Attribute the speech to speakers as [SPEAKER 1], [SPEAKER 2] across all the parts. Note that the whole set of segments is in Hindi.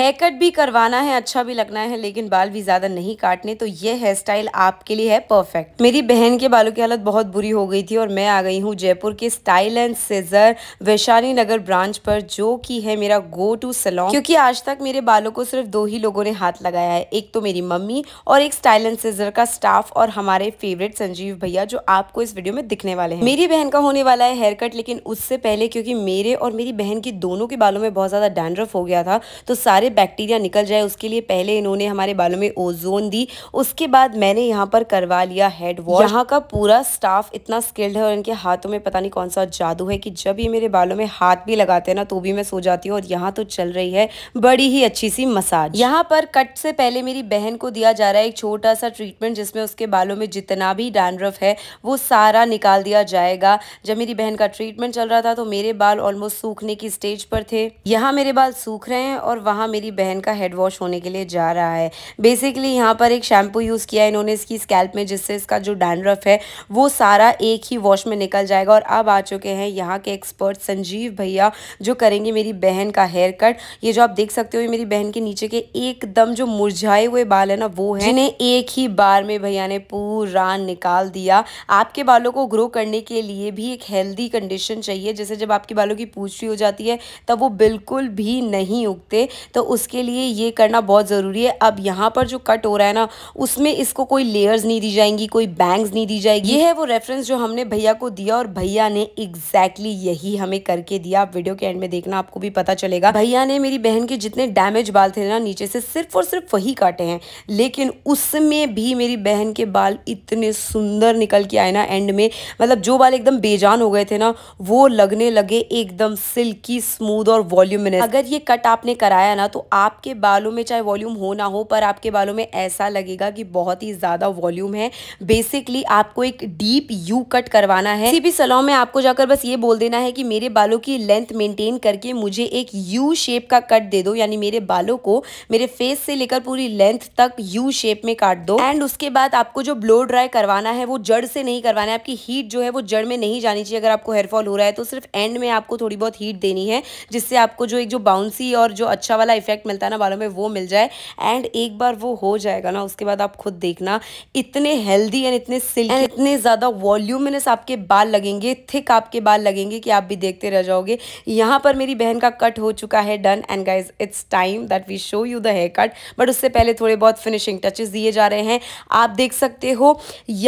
[SPEAKER 1] हेयर कट भी करवाना है अच्छा भी लगना है लेकिन बाल भी ज़्यादा नहीं काटने तो ये हेयर स्टाइल आपके लिए है परफेक्ट मेरी बहन के बालों की हालत बहुत बुरी हो गई थी और मैं आ गई हूँ जयपुर के style and scissor Vaishali Nagar branch पर जो कि है मेरा गो टू सलोन क्योंकि आज तक मेरे बालों को सिर्फ दो ही लोगों ने हाथ लगाया है एक तो मेरी मम्मी और एक स्टाइल एंड सेजर का स्टाफ और हमारे फेवरेट संजीव भैया जो आपको इस वीडियो में दिखने वाले हैं मेरी बहन का होने वाला है हेयर कट लेकिन उससे पहले क्योंकि मेरे और मेरी बहन की दोनों के बालों में बहुत ज़्यादा डैंड्रफ हो गया था तो सारे सारे बैक्टीरिया निकल जाए उसके लिए पहले इन्होंने हमारे बालों में ओजोन दी उसके बाद मैंने यहाँ पर करवा लिया हेड वॉश यहाँ का पूरा स्टाफ इतना स्किल्ड है और इनके हाथों में पता नहीं कौन सा जादू है कि जब ये मेरे बालों में हाथ भी लगाते हैं ना तो भी मैं सो जाती हूँ और यहाँ तो चल रही है बड़ी ही अच्छी सी मसाज यहाँ पर कट से पहले मेरी बहन को दिया जा रहा है एक छोटा सा ट्रीटमेंट जिसमें उसके बालों में जितना भी डैंड्रफ है वो सारा निकाल दिया जाएगा जब मेरी बहन का ट्रीटमेंट चल रहा था तो मेरे बाल ऑलमोस्ट सूखने की स्टेज पर थे यहाँ मेरे बाल सूख रहे हैं और वहाँ मेरी बहन का हेड वॉश होने के लिए जा रहा है बेसिकली यहाँ पर एक शैम्पू यूज़ किया है इन्होंने इसकी स्कैल्प में जिससे इसका जो डैंड्रफ है वो सारा एक ही वॉश में निकल जाएगा और अब आ चुके हैं यहाँ के एक्सपर्ट संजीव भैया जो करेंगे मेरी बहन का हेयर कट ये जो आप देख सकते हो ये मेरी बहन के नीचे के एकदम जो मुरझाए हुए बाल है ना वो है इन्हें एक ही बार में भैया ने पूरा निकाल दिया आपके बालों को ग्रो करने के लिए भी एक हेल्दी कंडीशन चाहिए जैसे जब आपके बालों की पूछ हो जाती है तब वो बिल्कुल भी नहीं उगते तो तो उसके लिए ये करना बहुत ज़रूरी है अब यहाँ पर जो कट हो रहा है ना उसमें इसको कोई लेयर्स नहीं दी जाएंगी कोई बैंग्स नहीं दी जाएगी ये है वो रेफरेंस जो हमने भैया को दिया और भैया ने एग्जैक्टली यही हमें करके दिया आप वीडियो के एंड में देखना आपको भी पता चलेगा भैया ने मेरी बहन के जितने डैमेज बाल थे ना नीचे से सिर्फ और सिर्फ वही काटे हैं लेकिन उसमें भी मेरी बहन के बाल इतने सुंदर निकल के आए ना एंड में मतलब जो बाल एकदम बेजान हो गए थे ना वो लगने लगे एकदम सिल्की स्मूद और वॉल्यूम अगर ये कट आपने कराया ना तो आपके बालों में चाहे वॉल्यूम हो ना हो पर आपके बालों में ऐसा लगेगा कि बहुत ही ज़्यादा वॉल्यूम है बेसिकली आपको एक डीप यू कट करवाना है किसी भी सलाह में आपको जाकर बस ये बोल देना है कि मेरे बालों की लेंथ मेंटेन करके मुझे एक यू शेप का कट दे दो यानी मेरे बालों को मेरे फेस से लेकर पूरी लेंथ तक यू शेप में काट दो एंड उसके बाद आपको जो ब्लो ड्राई करवाना है वो जड़ से नहीं करवाना है आपकी हीट जो है वो जड़ में नहीं जानी चाहिए अगर आपको हेयरफॉल हो रहा है तो सिर्फ एंड में आपको थोड़ी बहुत हीट देनी है जिससे आपको जो एक जो बाउंसी और जो अच्छा वाला इफेक्ट मिलता है ना बालों में वो मिल जाए एंड एक बार वो हो जाएगा ना उसके बाद आप खुद देखना इतने हेल्दी एंड इतने सिल्क इतने ज़्यादा वॉल्यूमिनस आपके बाल लगेंगे थिक आपके बाल लगेंगे कि आप भी देखते रह जाओगे यहाँ पर मेरी बहन का कट हो चुका है done and guys it's time that we show you the hair cut but उससे पहले थोड़े बहुत फिनिशिंग टचेस दिए जा रहे हैं आप देख सकते हो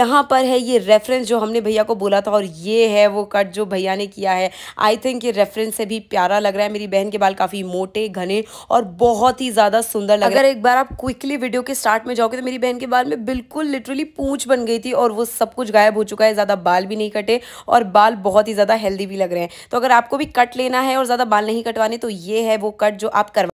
[SPEAKER 1] यहाँ पर है ये रेफरेंस जो हमने भैया को बोला था और ये है वो कट जो भैया ने किया है आई थिंक ये रेफरेंस से भी प्यारा लग रहा है मेरी बहन के बाल काफ़ी मोटे घने और और बहुत ही ज़्यादा सुंदर लग अगर एक बार आप क्विकली वीडियो के स्टार्ट में जाओगे तो मेरी बहन के बाल में बिल्कुल लिटरली पूछ बन गई थी और वो सब कुछ गायब हो चुका है ज़्यादा बाल भी नहीं कटे और बाल बहुत ही ज़्यादा हेल्दी भी लग रहे हैं तो अगर आपको भी कट लेना है और ज़्यादा बाल नहीं कटवाने तो ये है वो कट जो आप करवा